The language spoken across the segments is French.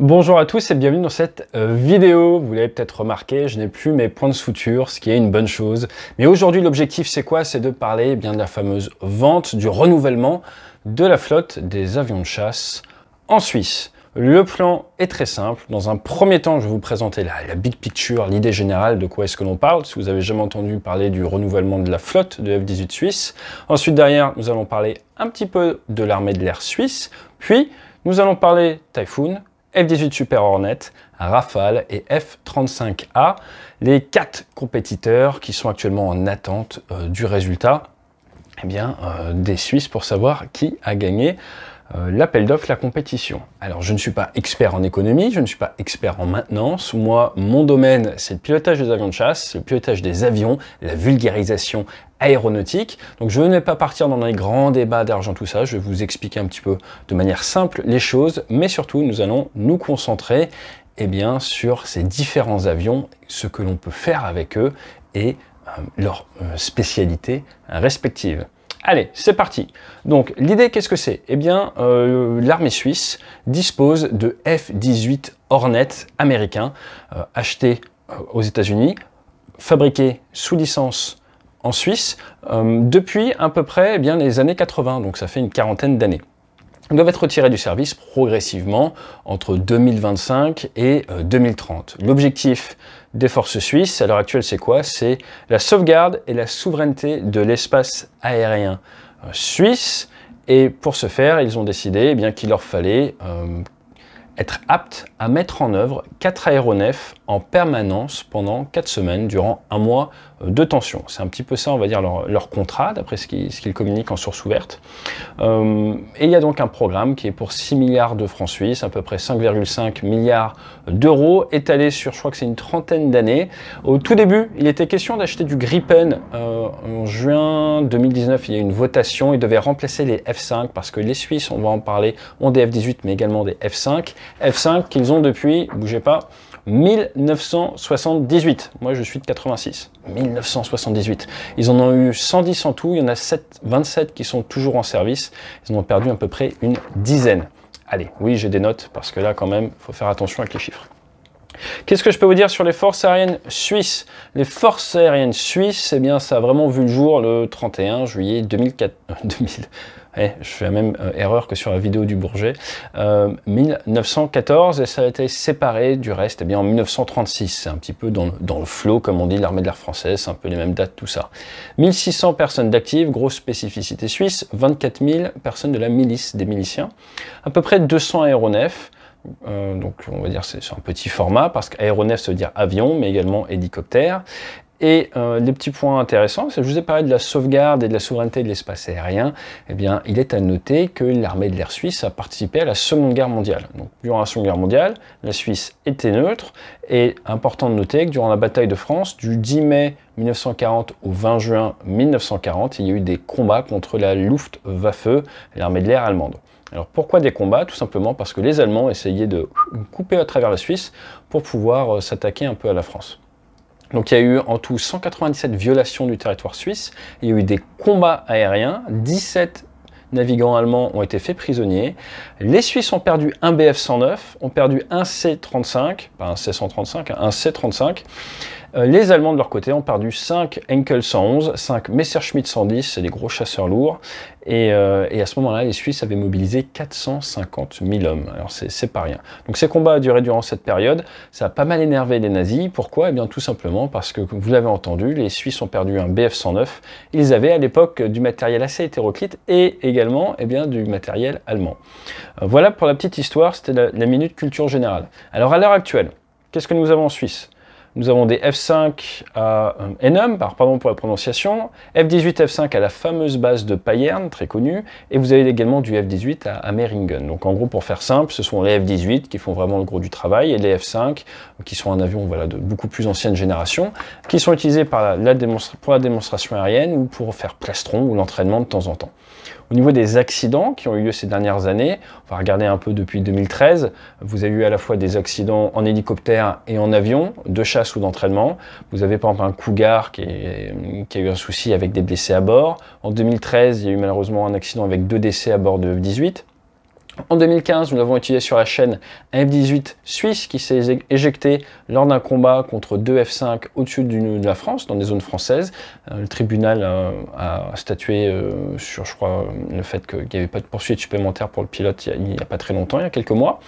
Bonjour à tous et bienvenue dans cette euh, vidéo. Vous l'avez peut-être remarqué, je n'ai plus mes points de suture, ce qui est une bonne chose. Mais aujourd'hui, l'objectif, c'est quoi C'est de parler eh bien de la fameuse vente, du renouvellement de la flotte des avions de chasse en Suisse. Le plan est très simple. Dans un premier temps, je vais vous présenter la, big picture, l'idée générale de quoi est-ce que l'on parle, si vous avez jamais entendu parler du renouvellement de la flotte de F-18 suisse. Ensuite, derrière, nous allons parler un petit peu de l'armée de l'air suisse. Puis, nous allons parler Typhoon, F-18 Super Hornet, Rafale et F-35A, les quatre compétiteurs qui sont actuellement en attente euh, du résultat eh bien, euh, des Suisses pour savoir qui a gagné euh, l'appel d'offre, la compétition. Alors je ne suis pas expert en économie, je ne suis pas expert en maintenance. Moi, mon domaine, c'est le pilotage des avions de chasse, le pilotage des avions, la vulgarisation aéronautique. Donc je ne vais pas partir dans un grands débats d'argent, tout ça. Je vais vous expliquer un petit peu de manière simple les choses, mais surtout nous allons nous concentrer eh bien, sur ces différents avions, ce que l'on peut faire avec eux et euh, leurs euh, spécialités respectives. Allez, c'est parti. Donc l'idée, qu'est-ce que c'est Eh bien, euh, l'armée suisse dispose de F-18 Hornet américains euh, achetés euh, aux États-Unis, fabriqués sous licence en Suisse depuis à peu près eh bien, les années 80, donc ça fait une quarantaine d'années Ils doivent être retirés du service progressivement entre 2025 et 2030. L'objectif, des forces suisses. À l'heure actuelle, c'est quoi C'est la sauvegarde et la souveraineté de l'espace aérien euh, suisse. Et pour ce faire, ils ont décidé eh bien qu'il leur fallait euh, être aptes à mettre en œuvre quatre aéronefs en permanence pendant 4 semaines durant un mois de tension. C'est un petit peu ça, on va dire, leur, contrat, d'après ce qu'ils communiquent en source ouverte. Euh, et il y a donc un programme qui est pour 6 milliards de francs suisses, à peu près 5,5 milliards d'euros, étalé sur, je crois que c'est une trentaine d'années. Au tout début, il était question d'acheter du Gripen. Euh, en juin 2019, il y a eu une votation, il devait remplacer les F5, parce que les Suisses, on va en parler, ont des F18, mais également des F5. F5 qu'ils ont depuis, bougez pas, 1978. Moi, je suis de 86. 1978. Ils en ont eu 110 en tout. Il y en a 27 qui sont toujours en service. Ils en ont perdu à peu près une dizaine. Allez, oui, j'ai des notes parce que là, quand même, faut faire attention avec les chiffres. Qu'est-ce que je peux vous dire sur les forces aériennes suisses Les forces aériennes suisses, eh bien, ça a vraiment vu le jour le 31 juillet 2004, euh, eh, je fais la même euh, erreur que sur la vidéo du Bourget, 1914, euh, et ça a été séparé du reste eh bien, en 1936. C'est un petit peu dans le, flot, comme on dit, l'armée de l'air française, c'est un peu les mêmes dates, tout ça. 1600 personnes d'actives, grosse spécificité suisse, 24 000 personnes de la milice, des miliciens, à peu près 200 aéronefs, euh, donc on va dire c'est un petit format parce qu'aéronef se veut dire avion mais également hélicoptère. Et euh, les petits points intéressants, je vous ai parlé de la sauvegarde et de la souveraineté de l'espace aérien. Eh bien, il est à noter que l'armée de l'air suisse a participé à la Seconde Guerre mondiale. Donc, durant la Seconde Guerre mondiale, la Suisse était neutre. Et important de noter que durant la bataille de France, du 10 mai 1940 au 20 juin 1940, il y a eu des combats contre la Luftwaffe, l'armée de l'air allemande. Alors pourquoi des combats Tout simplement parce que les Allemands essayaient de couper à travers la Suisse pour pouvoir euh, s'attaquer un peu à la France. Donc il y a eu en tout 197 violations du territoire suisse, il y a eu des combats aériens, 17 navigants allemands ont été faits prisonniers. Les Suisses ont perdu un BF-109, ont perdu un C-35, pas un C-135, un C-35. Euh, les Allemands de leur côté ont perdu 5 Enkel 111, 5 Messerschmitt 110, c'est des gros chasseurs lourds. Euh, et, à ce moment-là, les Suisses avaient mobilisé 450 000 hommes. Alors c'est pas rien. Donc ces combats ont duré durant cette période. Ça a pas mal énervé les nazis. Pourquoi Eh bien tout simplement parce que, comme vous l'avez entendu, les Suisses ont perdu un BF-109. Ils avaient à l'époque du matériel assez hétéroclite et également eh bien, du matériel allemand. Euh, voilà pour la petite histoire, c'était la minute culture générale. Alors à l'heure actuelle, qu'est-ce que nous avons en Suisse nous avons des F5 à euh, Enum, pardon pour la prononciation, F18, F5 à la fameuse base de Payern, très connue, et vous avez également du F18 à, Meringen. Donc en gros, pour faire simple, ce sont les F18 qui font vraiment le gros du travail, et les F5 euh, qui sont un avion voilà, de beaucoup plus ancienne génération, qui sont utilisés par pour la démonstration aérienne ou pour faire plastron ou l'entraînement de temps en temps. Au niveau des accidents qui ont eu lieu ces dernières années, on va regarder un peu depuis 2013, vous avez eu à la fois des accidents en hélicoptère et en avion, de chasse ou d'entraînement. Vous avez par exemple un Cougar qui, qui, a eu un souci avec des blessés à bord. En 2013, il y a eu malheureusement un accident avec deux décès à bord de 18 en 2015, nous l'avons étudié sur la chaîne un F-18 suisse qui s'est éjecté lors d'un combat contre deux F-5 au-dessus de la France, dans des zones françaises. Euh, le tribunal euh, a statué euh, sur, je crois, le fait qu'il n'y avait pas de poursuite supplémentaire pour le pilote il n'y a, a, pas très longtemps, il y a quelques mois.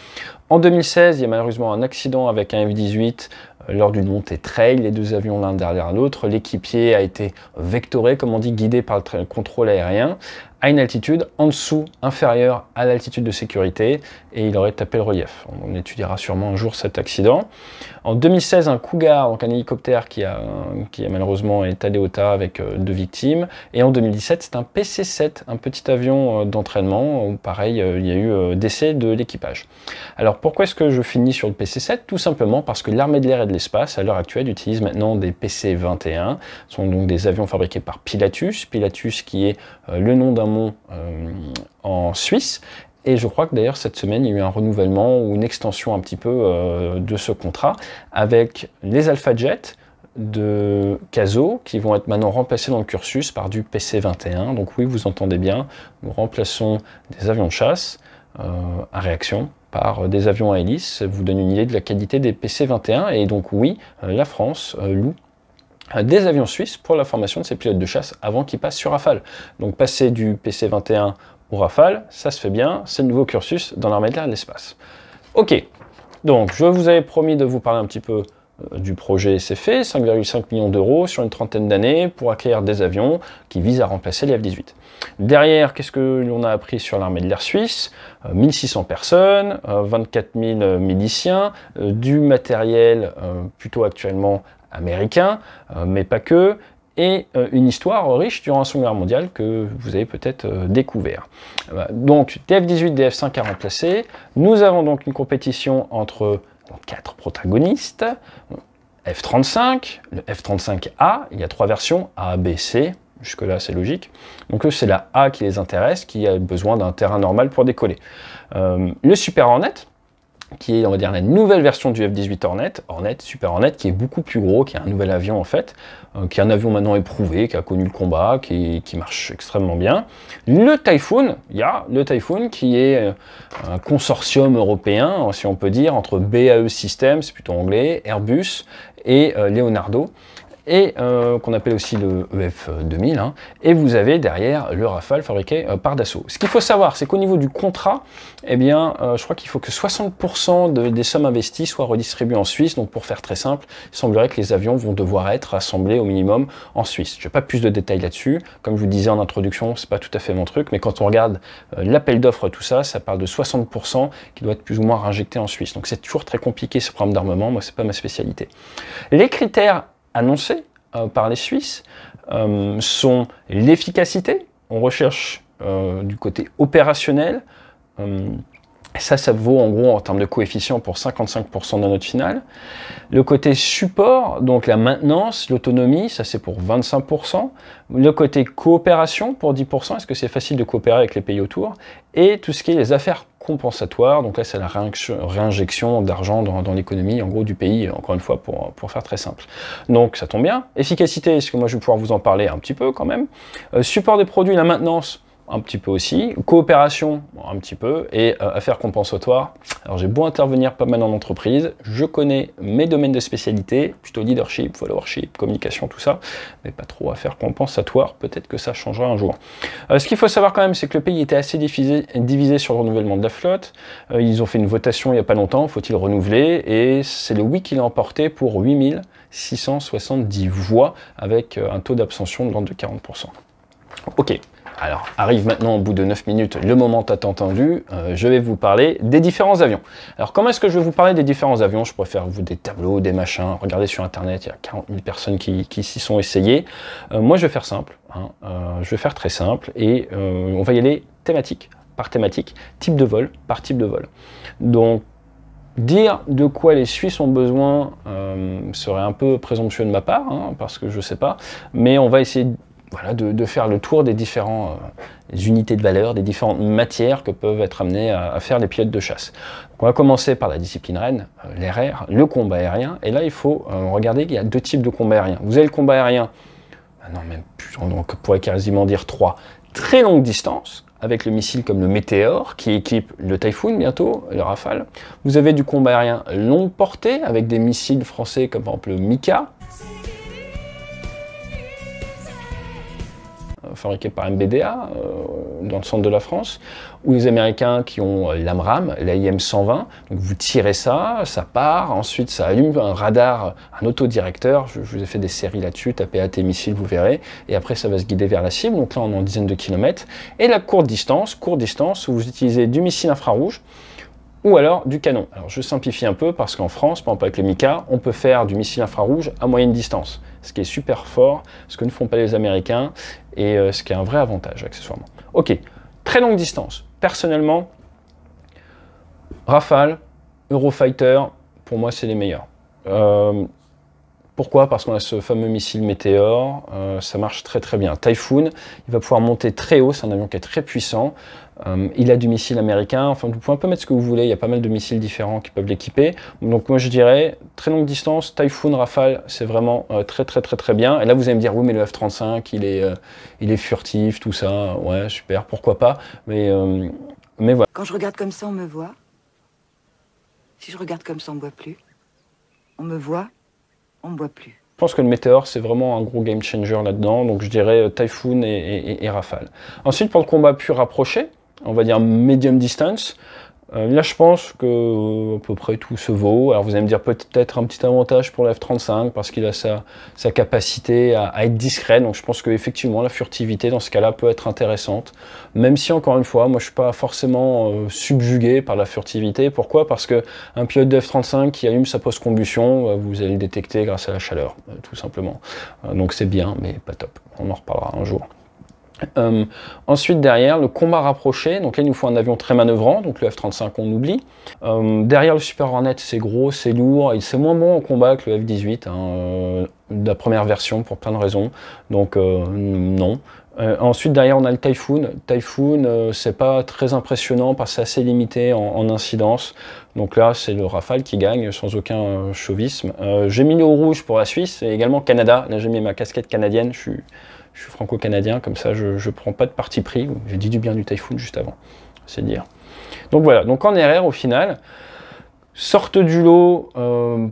En 2016, il y a malheureusement un accident avec un F-18 lors d'une montée trail, les deux avions l'un derrière l'autre. L'équipier a été vectoré, comme on dit, guidé par le contrôle aérien à une altitude en dessous, inférieure à l'altitude de sécurité, et il aurait tapé le relief. On étudiera sûrement un jour cet accident. En 2016, un Cougar, donc un hélicoptère qui a, qui a malheureusement été au tas avec euh, deux victimes. Et en 2017, c'est un PC-7, un petit avion euh, d'entraînement, où pareil, euh, il y a eu décès de l'équipage. Alors pourquoi est-ce que je finis sur le PC-7 Tout simplement parce que l'armée de l'air et de l'espace, à l'heure actuelle, utilise maintenant des PC-21. Ce sont donc des avions fabriqués par Pilatus. Pilatus qui est le nom d'un euh, en Suisse. Et je crois que d'ailleurs cette semaine, il y a eu un renouvellement ou une extension un petit peu euh, de ce contrat avec les Alpha Jet de Caso qui vont être maintenant remplacés dans le cursus par du PC-21. Donc oui, vous entendez bien, nous remplaçons des avions de chasse euh, à réaction par des avions à hélice. vous donne une idée de la qualité des PC-21. Et donc oui, la France loue euh, des avions suisses pour la formation de ces pilotes de chasse avant qu'ils passent sur Rafale. Donc passer du PC-21 au Rafale, ça se fait bien, c'est le nouveau cursus dans l'armée de l'air de l'espace. Ok, donc je vous avais promis de vous parler un petit peu euh, du projet c'est fait, 5,5 millions d'euros sur une trentaine d'années pour acquérir des avions qui visent à remplacer les F-18. Derrière, qu'est-ce que l'on a appris sur l'armée de l'air suisse 1600 euh, personnes, 24 000 miliciens, du matériel plutôt actuellement américain, euh, mais pas que, et euh, une histoire riche durant la Seconde Guerre mondiale que vous avez peut-être euh, découvert. donc TF 18 DF-5 à remplacer. Nous avons donc une compétition entre quatre protagonistes. F-35, le F-35A, il y a trois versions, A, B, C, jusque-là c'est logique. Donc c'est la A qui les intéresse, qui a besoin d'un terrain normal pour décoller. le Super Hornet, qui est, on va dire, la nouvelle version du F-18 Hornet, Hornet, Super Hornet, qui est beaucoup plus gros, qui est un nouvel avion en fait, euh, qui est un avion maintenant éprouvé, qui a connu le combat, qui, qui marche extrêmement bien. Le Typhoon, il y a le Typhoon qui est euh, un consortium européen, hein, si on peut dire, entre BAE Systems, c'est plutôt anglais, Airbus et euh, Leonardo, et euh, qu'on appelle aussi le EF2000. Hein, et vous avez derrière le Rafale fabriqué euh, par Dassault. Ce qu'il faut savoir, c'est qu'au niveau du contrat, eh bien, euh, je crois qu'il faut que 60% des sommes investies soient redistribuées en Suisse. Donc pour faire très simple, il semblerait que les avions vont devoir être assemblés au minimum en Suisse. Je n'ai pas plus de détails là-dessus. Comme je vous le disais en introduction, c'est pas tout à fait mon truc, mais quand on regarde l'appel d'offres, tout ça, ça parle de 60% qui doit être plus ou moins réinjecté en Suisse. Donc c'est toujours très compliqué ce programme d'armement. Moi, c'est pas ma spécialité. Les critères annoncés euh, par les Suisses euh, sont l'efficacité. On recherche euh, du côté opérationnel. Ça, ça vaut en gros en termes de coefficient pour 55% de notre note finale. Le côté support, donc la maintenance, l'autonomie, ça c'est pour 25%. Le côté coopération pour 10%, est-ce que c'est facile de coopérer avec les pays autour Et tout ce qui est les affaires compensatoire. Donc là, c'est la réinjection d'argent dans, l'économie, en gros, du pays, encore une fois, pour, pour, faire très simple. Donc ça tombe bien. Efficacité, est-ce que moi, je vais pouvoir vous en parler un petit peu quand même. Euh, support des produits, la maintenance, un petit peu aussi. Coopération, un petit peu. Et euh, affaires compensatoires. Alors j'ai beau intervenir pas mal en entreprise, je connais mes domaines de spécialité, plutôt leadership, followership, communication, tout ça, mais pas trop affaires compensatoires. Peut-être que ça changera un jour. Euh, ce qu'il faut savoir quand même, c'est que le pays était assez divisé, sur le renouvellement de la flotte. Euh, ils ont fait une votation il n'y a pas longtemps, faut-il renouveler Et c'est le oui qui l'a emporté pour 8670 voix avec un taux d'abstention de l'ordre de 40%. Ok. Alors, arrive maintenant au bout de 9 minutes le moment tant attendu. Euh, je vais vous parler des différents avions. Alors, comment est-ce que je vais vous parler des différents avions Je préfère vous des tableaux, des machins. Regardez sur Internet, il y a 40 000 personnes qui, s'y sont essayées. Euh, moi, je vais faire simple. Hein. Euh, je vais faire très simple et on va y aller thématique par thématique, type de vol par type de vol. Donc, Dire de quoi les Suisses ont besoin serait un peu présomptueux de ma part, hein, parce que je ne sais pas, mais on va essayer de, faire le tour des différentes euh, unités de valeur, des différentes matières que peuvent être amenées à, faire les pilotes de chasse. on va commencer par la discipline reine, euh, le combat aérien. Et là, il faut euh, regarder qu'il y a deux types de combat aérien. Vous avez le combat aérien, ah non, même on pourrait quasiment dire trois, très longue distance, avec le missile comme le Météor qui équipe le Typhoon bientôt, le Rafale. Vous avez du combat aérien longue portée avec des missiles français comme par exemple le Mika. fabriqués par MBDA euh, dans le centre de la France, ou les Américains qui ont euh, l'AMRAM, l'AIM 120. Donc vous tirez ça, ça part, ensuite ça allume un radar, un autodirecteur. Je, vous ai fait des séries là-dessus, tapez AT missile, vous verrez. Et après ça va se guider vers la cible. Donc là on est en dizaines de kilomètres. Et la courte distance, courte distance où vous utilisez du missile infrarouge ou alors du canon. Alors je simplifie un peu parce qu'en France, par exemple avec le Mika, on peut faire du missile infrarouge à moyenne distance ce qui est super fort, ce que ne font pas les Américains, et euh, ce qui est un vrai avantage accessoirement. Ok, très longue distance. Personnellement, Rafale, Eurofighter, pour moi c'est les meilleurs. Euh, pourquoi Parce qu'on a ce fameux missile Météor, euh, ça marche très très bien. Typhoon, il va pouvoir monter très haut, c'est un avion qui est très puissant. Euh, il a du missile américain, enfin vous pouvez un peu mettre ce que vous voulez, il y a pas mal de missiles différents qui peuvent l'équiper. Donc moi je dirais, très longue distance, Typhoon, Rafale, c'est vraiment euh, très très très très bien. Et là vous allez me dire, oui mais le F-35, il, est, euh, furtif, tout ça, ouais super, pourquoi pas, mais, voilà. Quand je regarde comme ça, on me voit. Si je regarde comme ça, on me voit plus. On me voit, on me voit plus. Je pense que le Meteor c'est vraiment un gros game changer là-dedans, donc je dirais Typhoon et Rafale. Ensuite, pour le combat plus rapproché, on va dire medium distance. Euh, là, je pense que à peu près tout se vaut. Alors, vous allez me dire peut-être un petit avantage pour la F-35 parce qu'il a sa, capacité à, être discret. Donc, je pense qu'effectivement, la furtivité dans ce cas-là peut être intéressante. Même si, encore une fois, moi, je suis pas forcément euh, subjugué par la furtivité. Pourquoi Parce que un pilote de F-35 qui allume sa post-combustion, euh, vous allez le détecter grâce à la chaleur, tout simplement. donc, c'est bien, mais pas top. On en reparlera un jour. Euh, ensuite, derrière, le combat rapproché. Donc là, il nous faut un avion très manœuvrant, donc le F-35, on oublie. Euh, derrière, le Super Hornet, c'est gros, c'est lourd, il c'est moins bon au combat que le F-18, hein, euh, la première version, pour plein de raisons. Donc non. ensuite, derrière, on a le Typhoon. Typhoon, c'est pas très impressionnant parce que c'est assez limité en, en incidence. Donc là, c'est le Rafale qui gagne sans aucun chauvisme. j'ai mis le rouge pour la Suisse et également Canada. Là, j'ai mis ma casquette canadienne. Je suis je suis franco-canadien, comme ça je ne prends pas de parti pris. J'ai dit du bien du Typhoon juste avant, c'est dire. Donc voilà, donc en RR au final, sorte du lot, euh,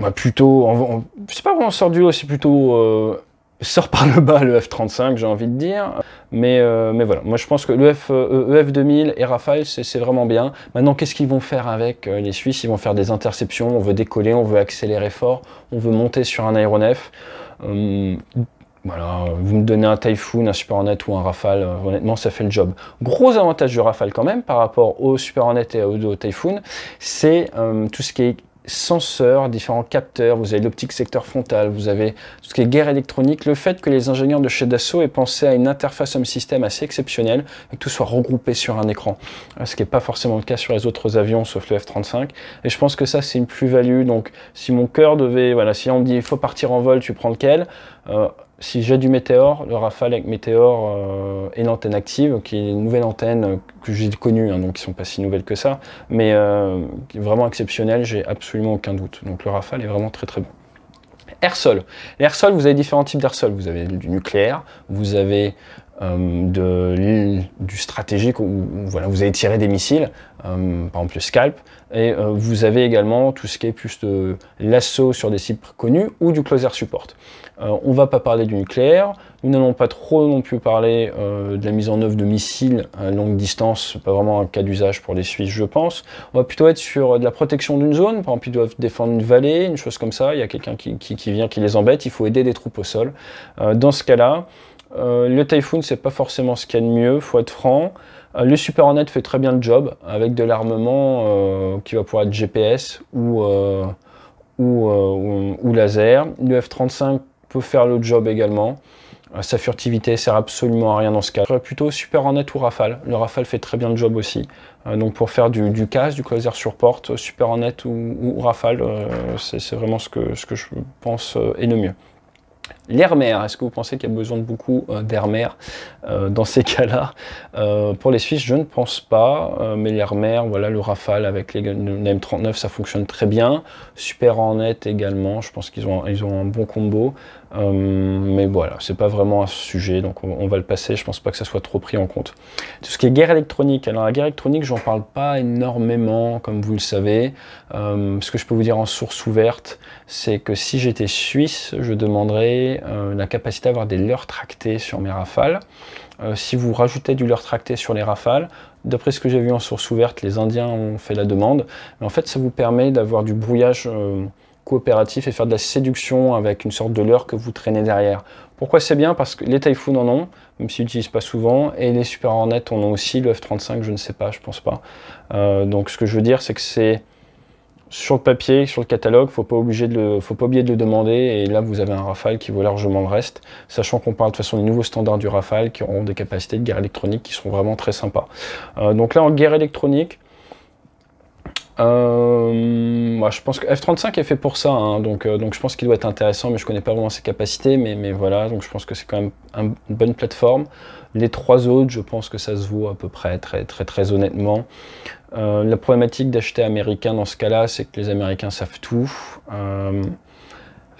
bah, plutôt, c'est pas vraiment sort du lot, c'est plutôt euh, sort par le bas le F-35, j'ai envie de dire. Mais, euh, mais voilà, moi je pense que le F, 2000 e, et Rafale, c'est vraiment bien. Maintenant, qu'est-ce qu'ils vont faire avec les Suisses Ils vont faire des interceptions, on veut décoller, on veut accélérer fort, on veut monter sur un aéronef voilà, vous me donnez un Typhoon, un Super Hornet ou un Rafale, euh, honnêtement, ça fait le job. Gros avantage du Rafale quand même par rapport au Super Hornet et au Typhoon, c'est euh, tout ce qui est senseurs, différents capteurs, vous avez l'optique secteur frontal, vous avez tout ce qui est guerre électronique, le fait que les ingénieurs de chez Dassault aient pensé à une interface homme-système assez exceptionnelle et que tout soit regroupé sur un écran, euh, ce qui n'est pas forcément le cas sur les autres avions sauf le F-35 et je pense que ça c'est une plus-value donc si mon cœur devait, voilà, si on me dit il faut partir en vol, tu prends lequel euh, si j'ai du météore, le Rafale avec météore euh, et l'antenne active, qui est une nouvelle antenne euh, que j'ai connue, hein, donc qui ne sont pas si nouvelles que ça, mais euh, vraiment exceptionnelle, j'ai absolument aucun doute. Donc le Rafale est vraiment très très bon. Airsol. L'airsol, vous avez différents types d'airsol. Vous avez du nucléaire, vous avez euh, de, du stratégique où, voilà, vous avez tiré des missiles, euh, par exemple le scalp, et euh, vous avez également tout ce qui est plus de l'assaut sur des cibles connues ou du closer support. on ne va pas parler du nucléaire, nous n'allons pas trop non plus parler de la mise en œuvre de missiles à longue distance, pas vraiment un cas d'usage pour les Suisses je pense. On va plutôt être sur de la protection d'une zone, par exemple ils doivent défendre une vallée, une chose comme ça, il y a quelqu'un qui, qui, vient, qui les embête, il faut aider des troupes au sol. dans ce cas-là, euh, le Typhoon, c'est pas forcément ce qu'il y a de mieux, faut être franc. Euh, le Super Hornet fait très bien le job avec de l'armement euh, qui va pouvoir être GPS ou, ou, laser. Le F-35 peut faire le job également. sa furtivité sert absolument à rien dans ce cas. Plutôt Super Hornet ou Rafale. Le Rafale fait très bien le job aussi. donc pour faire du, du du laser sur porte, Super Hornet ou, Rafale, c'est vraiment ce que, ce que je pense est le mieux. L'air-mer, est-ce que vous pensez qu'il y a besoin de beaucoup euh, d'air-mer euh, dans ces cas-là euh, Pour les Suisses, je ne pense pas, mais l'air-mer, voilà, le Rafale avec les, M39, ça fonctionne très bien. Super en net également, je pense qu'ils ont, ils ont un bon combo. mais voilà, c'est pas vraiment un sujet, donc on, va le passer. Je pense pas que ça soit trop pris en compte. Tout ce qui est guerre électronique. Alors la guerre électronique, j'en parle pas énormément, comme vous le savez. ce que je peux vous dire en source ouverte, c'est que si j'étais suisse, je demanderais euh, la capacité d'avoir des leurres tractées sur mes rafales. Euh, si vous rajoutez du leurre tracté sur les rafales, d'après ce que j'ai vu en source ouverte, les Indiens ont fait la demande. Mais en fait, ça vous permet d'avoir du brouillage euh, coopératif et faire de la séduction avec une sorte de leurre que vous traînez derrière. Pourquoi c'est bien Parce que les Typhoon en ont, même s'ils n'utilisent pas souvent, et les Super Hornet en ont aussi, le F-35 je ne sais pas, je pense pas. donc ce que je veux dire c'est que c'est sur le papier, sur le catalogue, faut pas faut pas oublier de le demander. Et là, vous avez un Rafale qui vaut largement le reste, sachant qu'on parle de toute façon des nouveaux standards du Rafale qui auront des capacités de guerre électronique qui sont vraiment très sympas. Euh, donc là, en guerre électronique, moi, euh, je pense que F-35 est fait pour ça, hein. donc, euh, donc je pense qu'il doit être intéressant, mais je connais pas vraiment ses capacités, mais, mais voilà, donc je pense que c'est quand même une bonne plateforme. Les trois autres, je pense que ça se vaut à peu près, très très très honnêtement. Euh, la problématique d'acheter américain dans ce cas-là, c'est que les Américains savent tout. si euh,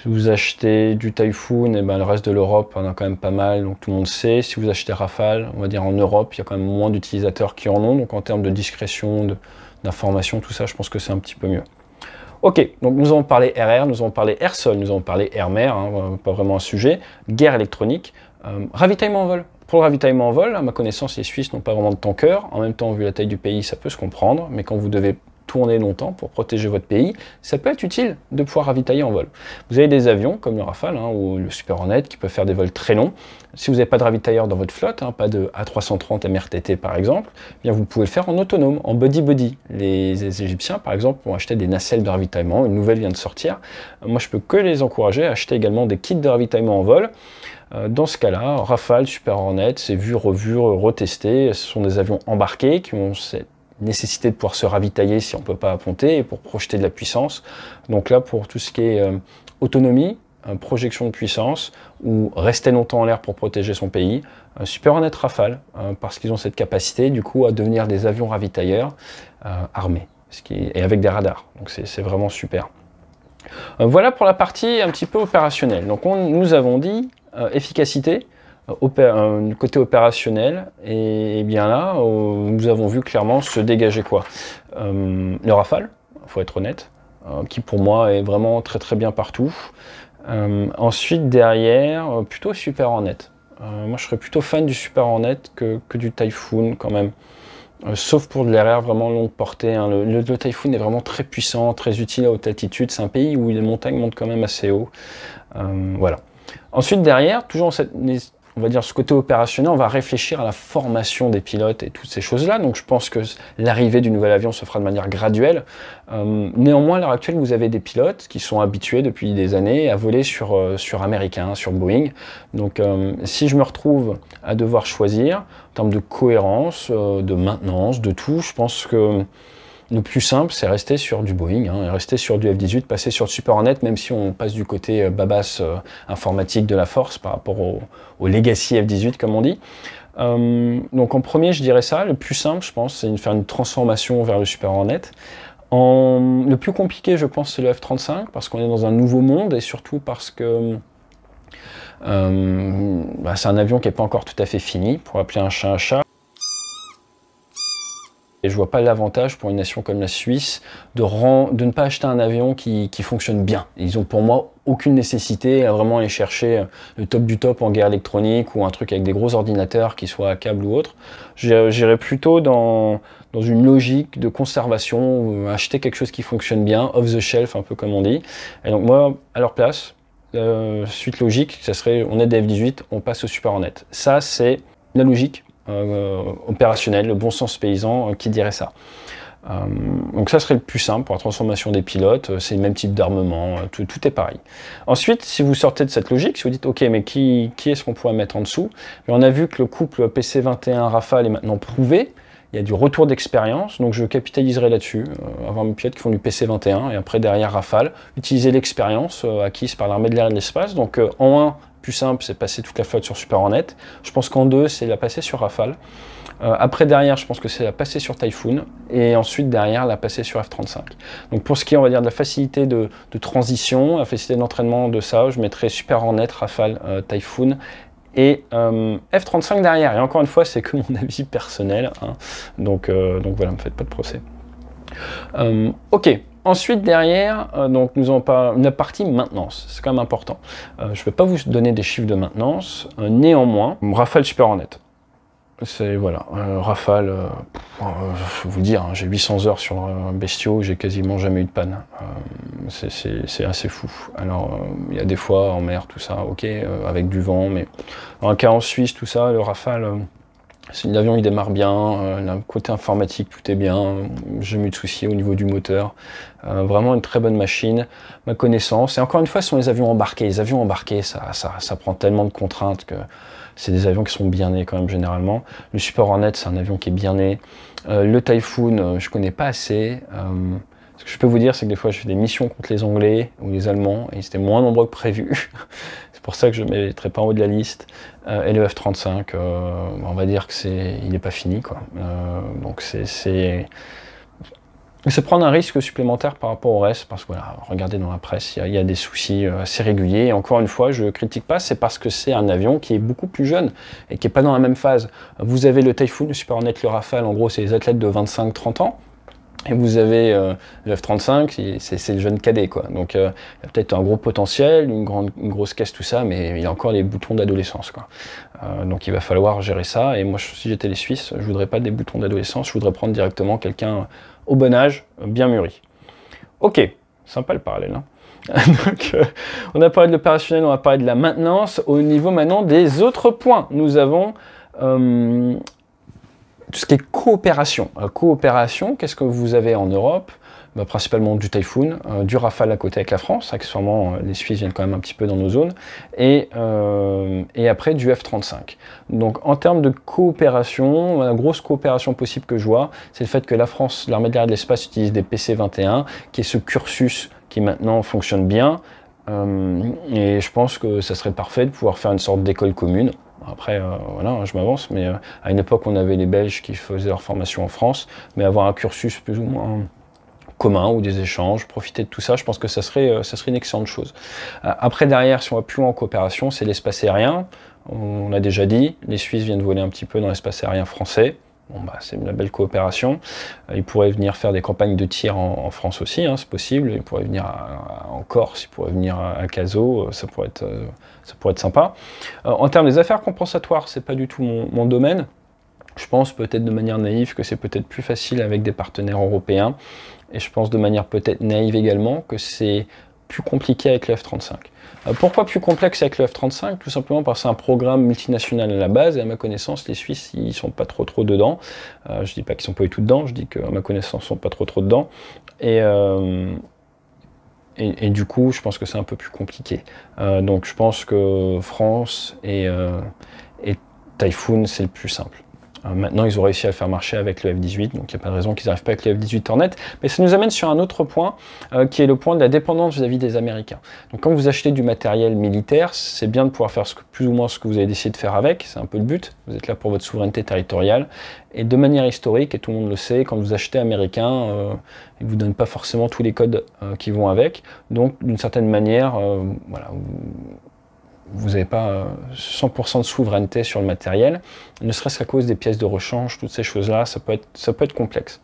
vous achetez du Typhoon, et eh ben le reste de l'Europe en a quand même pas mal, donc tout le monde sait. Si vous achetez Rafale, on va dire en Europe, il y a quand même moins d'utilisateurs qui en ont. Donc en termes de discrétion, d'information, tout ça, je pense que c'est un petit peu mieux. Ok, donc nous avons parlé RR, nous avons parlé AirSol, nous avons parlé Airmer, hein, pas vraiment un sujet, guerre électronique, euh, ravitaillement en vol. Pour le ravitaillement en vol, à ma connaissance, les Suisses n'ont pas vraiment de tanker. En même temps, vu la taille du pays, ça peut se comprendre. Mais quand vous devez tourner longtemps pour protéger votre pays, ça peut être utile de pouvoir ravitailler en vol. Vous avez des avions comme le Rafale hein, ou le Super Hornet qui peuvent faire des vols très longs. Si vous n'avez pas de ravitailleur dans votre flotte, hein, pas de A330 MRTT par exemple, eh bien vous pouvez le faire en autonome, en body-body. Les, Égyptiens par exemple ont acheté des nacelles de ravitaillement, une nouvelle vient de sortir. Moi je peux que les encourager à acheter également des kits de ravitaillement en vol. Euh, dans ce cas-là, Rafale, Super Hornet, c'est vu, revu, retesté. Ce sont des avions embarqués qui ont cette nécessité de pouvoir se ravitailler si on ne peut pas apporter et pour projeter de la puissance. Donc là, pour tout ce qui est euh, autonomie, euh, projection de puissance ou rester longtemps en l'air pour protéger son pays, Super Hornet Rafale, parce qu'ils ont cette capacité du coup à devenir des avions ravitailleurs armés ce qui est, et avec des radars. Donc c'est vraiment super. voilà pour la partie un petit peu opérationnelle. Donc on, nous avons dit euh, efficacité, euh, euh, côté opérationnel, et, bien là, nous avons vu clairement se dégager quoi Le Rafale, faut être honnête, qui pour moi est vraiment très très bien partout. ensuite, derrière, plutôt Super en net. moi, je serais plutôt fan du Super Hornet que, que du Typhoon quand même. sauf pour de l'erreur, vraiment longue portée. Hein. Le, Typhoon est vraiment très puissant, très utile à haute altitude. C'est un pays où les montagnes montent quand même assez haut. voilà. Ensuite, derrière, toujours on va dire ce côté opérationnel, on va réfléchir à la formation des pilotes et toutes ces choses-là. Donc je pense que l'arrivée du nouvel avion se fera de manière graduelle. Euh, néanmoins, à l'heure actuelle, vous avez des pilotes qui sont habitués depuis des années à voler sur, euh, sur américain, sur Boeing. Donc euh, si je me retrouve à devoir choisir en termes de cohérence, de maintenance, de tout, je pense que le plus simple, c'est rester sur du Boeing, hein, rester sur du F-18, passer sur le Super Hornet, même si on passe du côté euh, babasse euh, informatique de la force par rapport au, legacy F-18, comme on dit. Euh, donc en premier, je dirais ça. Le plus simple, je pense, c'est de faire une transformation vers le Super Hornet. Le plus compliqué, je pense, c'est le F-35, parce qu'on est dans un nouveau monde et surtout parce que bah, c'est un avion qui n'est pas encore tout à fait fini. Pour appeler un chat un chat, et je vois pas l'avantage pour une nation comme la Suisse de, de ne pas acheter un avion qui, fonctionne bien. ils ont pour moi aucune nécessité à vraiment aller chercher euh, le top du top en guerre électronique ou un truc avec des gros ordinateurs qui soient à câble ou autre. J'irais plutôt dans, dans une logique de conservation, acheter quelque chose qui fonctionne bien, off the shelf un peu comme on dit. Et donc moi, à leur place, euh, suite logique, ça serait on est des F18, on passe au Super Hornet. Ça, c'est la logique euh, opérationnel, le bon sens paysan euh, qui dirait ça. Euh, donc ça serait le plus simple pour la transformation des pilotes, c'est le même type d'armement, tout, est pareil. Ensuite, si vous sortez de cette logique, si vous dites ok mais qui, qui est-ce qu'on pourrait mettre en dessous, mais on a vu que le couple PC-21 Rafale est maintenant prouvé, il y a du retour d'expérience, donc je capitaliserai là-dessus, Avant avoir mes pilotes qui font du PC-21 et après derrière Rafale, utiliser l'expérience acquise par l'armée de l'air et de l'espace, donc en un, plus simple, c'est passer toute la flotte sur Super net, Je pense qu'en deux, c'est la passer sur Rafale. Euh, après, derrière, je pense que c'est la passer sur Typhoon. Et ensuite, derrière, la passer sur F-35. Donc, pour ce qui est, on va dire, de la facilité de, transition, la facilité d'entraînement de ça, je mettrai Super net, Rafale, euh, Typhoon et euh, F-35 derrière. Et encore une fois, c'est que mon avis personnel. Hein. Donc, donc voilà, me faites pas de procès. ok, Ensuite, derrière, euh, donc nous avons pas une partie maintenance. C'est quand même important. Euh, je ne vais pas vous donner des chiffres de maintenance. Euh, néanmoins, Rafale Super honnête, C'est voilà, Rafale, je vous dire, hein, j'ai 800 heures sur Bestio, j'ai quasiment jamais eu de panne. c'est assez fou. Alors, il y a des fois en mer, tout ça, ok, avec du vent, mais en cas en Suisse, tout ça, le Rafale L'avion il démarre bien, le euh, côté informatique tout est bien, je eu de soucis au niveau du moteur, euh, vraiment une très bonne machine, ma connaissance. Et encore une fois, ce sont les avions embarqués. Les avions embarqués, ça, ça, prend tellement de contraintes que c'est des avions qui sont bien nés quand même généralement. Le en net c'est un avion qui est bien né. Euh, le Typhoon, je ne connais pas assez. ce que je peux vous dire, c'est que des fois, je fais des missions contre les Anglais ou les Allemands et ils étaient moins nombreux que prévu. C'est pour ça que je ne mettrai pas en haut de la liste. Euh, le f 35, euh, on va dire que c'est, il n'est pas fini. Quoi. Euh, donc c'est, prendre un risque supplémentaire par rapport au reste, parce que voilà, regardez dans la presse, il y, a des soucis assez réguliers. Et encore une fois, je ne critique pas, c'est parce que c'est un avion qui est beaucoup plus jeune et qui n'est pas dans la même phase. Vous avez le Typhoon, le Hornet, le Rafale, en gros, c'est les athlètes de 25-30 ans et vous avez euh, le 35 c'est le jeune cadet, quoi. Donc, euh, il a peut-être un gros potentiel, une, grande, une grosse caisse, tout ça, mais il a encore les boutons d'adolescence, quoi. Euh, donc, il va falloir gérer ça. Et moi, si j'étais les Suisses, je voudrais pas des boutons d'adolescence, je voudrais prendre directement quelqu'un au bon âge, bien mûri. Ok, sympa le parallèle, hein donc, euh, on a parlé de l'opérationnel, on a parlé de la maintenance. Au niveau maintenant des autres points, nous avons euh, tout ce qui est coopération. Euh, coopération, qu'est-ce que vous avez en Europe bah, Principalement du Typhoon, euh, du Rafale à côté avec la France, accessoirement euh, les Suisses viennent quand même un petit peu dans nos zones, et, et après du F-35. Donc en termes de coopération, la grosse coopération possible que je vois, c'est le fait que la France, l'armée de l'air de l'espace utilise des PC-21, qui est ce cursus qui maintenant fonctionne bien, et je pense que ça serait parfait de pouvoir faire une sorte d'école commune. Après, euh, voilà, hein, je m'avance, mais euh, à une époque, on avait les Belges qui faisaient leur formation en France, mais avoir un cursus plus ou moins commun ou des échanges, profiter de tout ça, je pense que ça serait, euh, une excellente chose. Après, derrière, si on va plus loin en coopération, c'est l'espace aérien. On a déjà dit, les Suisses viennent voler un petit peu dans l'espace aérien français. Bon, bah, c'est une belle coopération. Euh, ils pourraient venir faire des campagnes de tir en, France aussi, hein, c'est possible. Ils pourraient venir en Corse, ils pourraient venir à, Caso, euh, ça pourrait être, euh, ça pourrait être sympa. en termes des affaires compensatoires, c'est pas du tout mon, domaine. Je pense peut-être de manière naïve que c'est peut-être plus facile avec des partenaires européens. Et je pense de manière peut-être naïve également que c'est plus compliqué avec lf 35 euh, pourquoi plus complexe avec le F-35 Tout simplement parce que c'est un programme multinational à la base et à ma connaissance, les Suisses, ils sont pas trop trop dedans. Je euh, je dis pas qu'ils sont pas du tout dedans, je dis qu'à ma connaissance, ils sont pas trop trop dedans. Euh, et, et, du coup, je pense que c'est un peu plus compliqué. donc je pense que France et Typhoon, c'est le plus simple. Euh, maintenant, ils ont réussi à faire marcher avec le F-18, donc il n'y a pas de raison qu'ils n'arrivent pas avec le F-18 net. Mais ça nous amène sur un autre point, euh, qui est le point de la dépendance vis-à-vis des Américains. Donc quand vous achetez du matériel militaire, c'est bien de pouvoir faire plus ou moins ce que vous avez décidé de faire avec, c'est un peu le but, vous êtes là pour votre souveraineté territoriale. Et de manière historique, et tout le monde le sait, quand vous achetez américain, euh, ils ne vous donnent pas forcément tous les codes qui vont avec. Donc d'une certaine manière, voilà, vous n'avez pas 100% euh, de souveraineté sur le matériel, ne serait-ce qu'à cause des pièces de rechange, toutes ces choses-là, ça, peut être, complexe.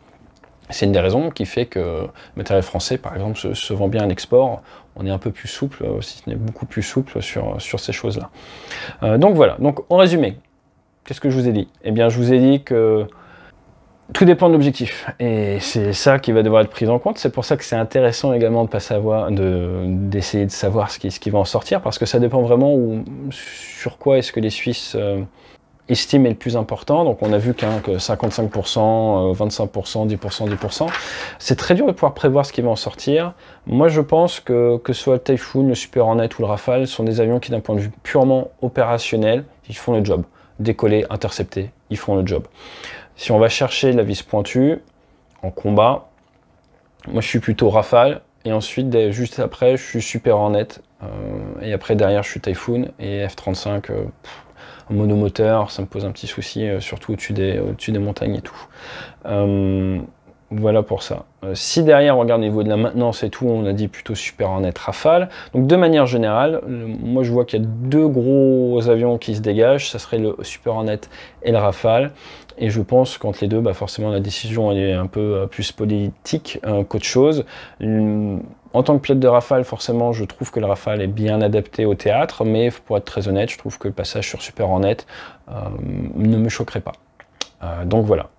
C'est une des raisons qui fait que le matériel français, par exemple, se, vend bien à l'export. On est un peu plus souple, euh, si ce n'est beaucoup plus souple sur, sur ces choses-là. Euh, donc voilà, donc en résumé, qu'est-ce que je vous ai dit Eh bien, je vous ai dit que tout dépend de l'objectif. Et c'est ça qui va devoir être pris en compte. C'est pour ça que c'est intéressant également de d'essayer de, savoir ce qui, ce qui va en sortir, parce que ça dépend vraiment où, sur quoi est-ce que les Suisses euh, estiment le plus important. Donc on a vu que 55%, 25%, 10%, 10%. C'est très dur de pouvoir prévoir ce qui va en sortir. Moi je pense que que ce soit le Typhoon, le Super Hornet ou le Rafale sont des avions qui d'un point de vue purement opérationnel, ils font le job. Décoller, intercepter, ils font le job. Si on va chercher la vis pointue en combat, moi je suis plutôt rafale. Et ensuite, juste après, je suis Super Hornet. Euh, et après, derrière, je suis Typhoon. Et F-35, euh, monomoteur, ça me pose un petit souci, euh, surtout au-dessus des montagnes et tout. Voilà pour ça. Euh, si derrière on regarde niveau de la maintenance et tout, on a dit plutôt super en rafale. Donc de manière générale, moi je vois qu'il y a deux gros avions qui se dégagent, ça serait le super en net et le rafale. Et je pense qu'entre les deux, bah forcément la décision est un peu euh, plus politique euh, qu'autre chose. Hum, en tant que pilote de rafale, forcément, je trouve que le rafale est bien adapté au théâtre, mais pour être très honnête, je trouve que le passage sur Super en net ne me choquerait pas. donc voilà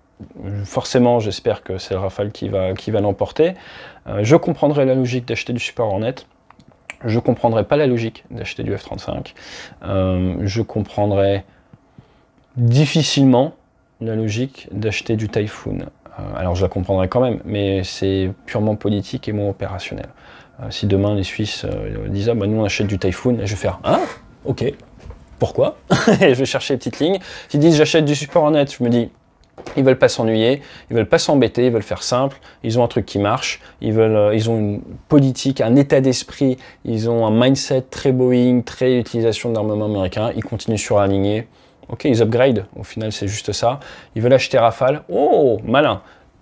forcément, j'espère que c'est le Rafale qui va, l'emporter. Euh, je comprendrai la logique d'acheter du support en net. Je comprendrai pas la logique d'acheter du F-35. Euh, je comprendrai difficilement la logique d'acheter du Typhoon. Euh, alors je la comprendrai quand même, mais c'est purement politique et moins opérationnel. si demain les Suisses disent ah, bah, nous on achète du Typhoon, je vais faire ah ok pourquoi Je vais chercher les petites lignes. S'ils disent j'achète du support en net, je me dis ils veulent pas s'ennuyer, ils veulent pas s'embêter, ils veulent faire simple. Ils ont un truc qui marche, ils veulent, euh, ils ont une politique, un état d'esprit, ils ont un mindset très Boeing, très utilisation d'armement américain. Ils continuent sur aligner. Ok, ils upgrade. Au final, c'est juste ça. Ils veulent acheter Rafale. Oh, malin.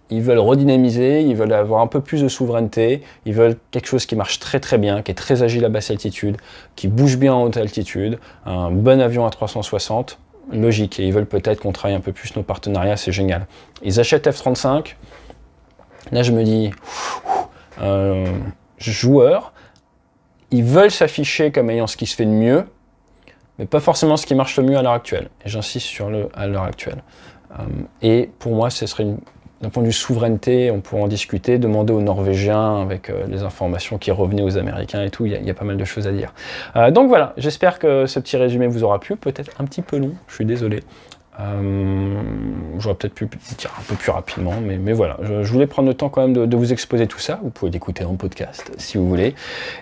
Ils veulent redynamiser, ils veulent avoir un peu plus de souveraineté, ils veulent quelque chose qui marche très très bien, qui est très agile à basse altitude, qui bouge bien en haute altitude, un bon avion à 360 logique et ils veulent peut-être qu'on travaille un peu plus nos partenariats, c'est génial. Ils achètent F-35. Là, je me dis, euh, joueur, ils veulent s'afficher comme ayant ce qui se fait de mieux, mais pas forcément ce qui marche le mieux à l'heure actuelle. Et j'insiste sur le à l'heure actuelle. Euh, et pour moi, ce serait une d'un point de vue souveraineté, on pourrait en discuter, demander aux Norvégiens avec euh, les informations qui revenaient aux Américains et tout, il y, a pas mal de choses à dire. Euh, donc voilà, j'espère que ce petit résumé vous aura plu, peut-être un petit peu long, je suis désolé. Euh, j'aurais peut-être pu dire un peu plus rapidement, mais, voilà. Je, voulais prendre le temps quand même de, vous exposer tout ça. Vous pouvez l'écouter en podcast si vous voulez.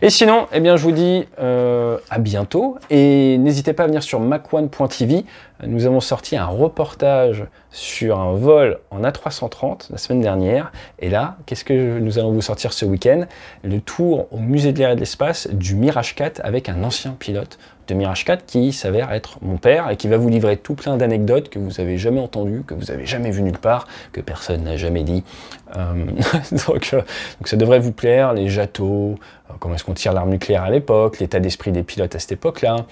Et sinon, eh bien, je vous dis euh, à bientôt. Et n'hésitez pas à venir sur macone.tv. Nous avons sorti un reportage sur un vol en A330 la semaine dernière. Et là, qu'est-ce que nous allons vous sortir ce week-end Le tour au musée de l'air et de l'espace du Mirage 4 avec un ancien pilote Mirage 4 qui s'avère être mon père et qui va vous livrer tout plein d'anecdotes que vous avez jamais entendues, que vous avez jamais vu nulle part, que personne n'a jamais dit. Euh, euh, donc, ça devrait vous plaire, les jâteaux, euh, comment est-ce qu'on tire l'arme nucléaire à l'époque, l'état d'esprit des pilotes à cette époque-là,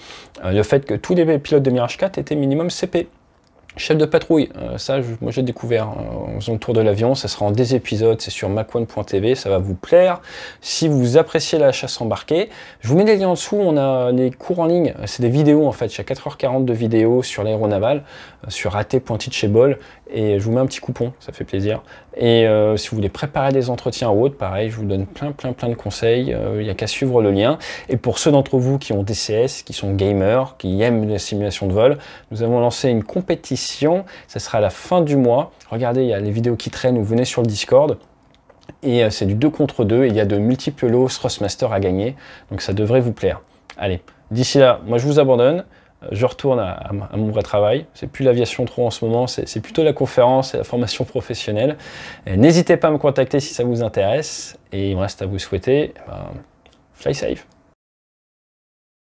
le fait que tous les pilotes de Mirage 4 étaient minimum CP. Chef de patrouille, euh, ça moi j'ai découvert euh, en faisant le tour de l'avion, ça sera en des épisodes, c'est sur macone.tv, ça va vous plaire. Si vous appréciez la chasse embarquée, je vous mets des liens en dessous, on a les cours en ligne, c'est des vidéos en fait, j'ai 4h40 de vidéos sur l'aéronaval, euh, sur at.teachable, et je vous mets un petit coupon, ça fait plaisir. Et euh, si vous voulez préparer des entretiens ou autre, pareil, je vous donne plein, plein, plein de conseils. Euh, il y n'y a qu'à suivre le lien. Et pour ceux d'entre vous qui ont DCS, qui sont gamers, qui aiment la simulation de vol, nous avons lancé une compétition. Ça sera à la fin du mois. Regardez, il y a les vidéos qui traînent ou venez sur le Discord. Et euh, c'est du 2 contre 2. Il y a de multiples lots Thrustmaster à gagner. Donc ça devrait vous plaire. Allez, d'ici là, moi je vous abandonne je retourne à, mon vrai travail. C'est plus l'aviation trop en ce moment, c'est plutôt la conférence et la formation professionnelle. N'hésitez pas à me contacter si ça vous intéresse. Et il me reste à vous souhaiter eh ben, fly safe.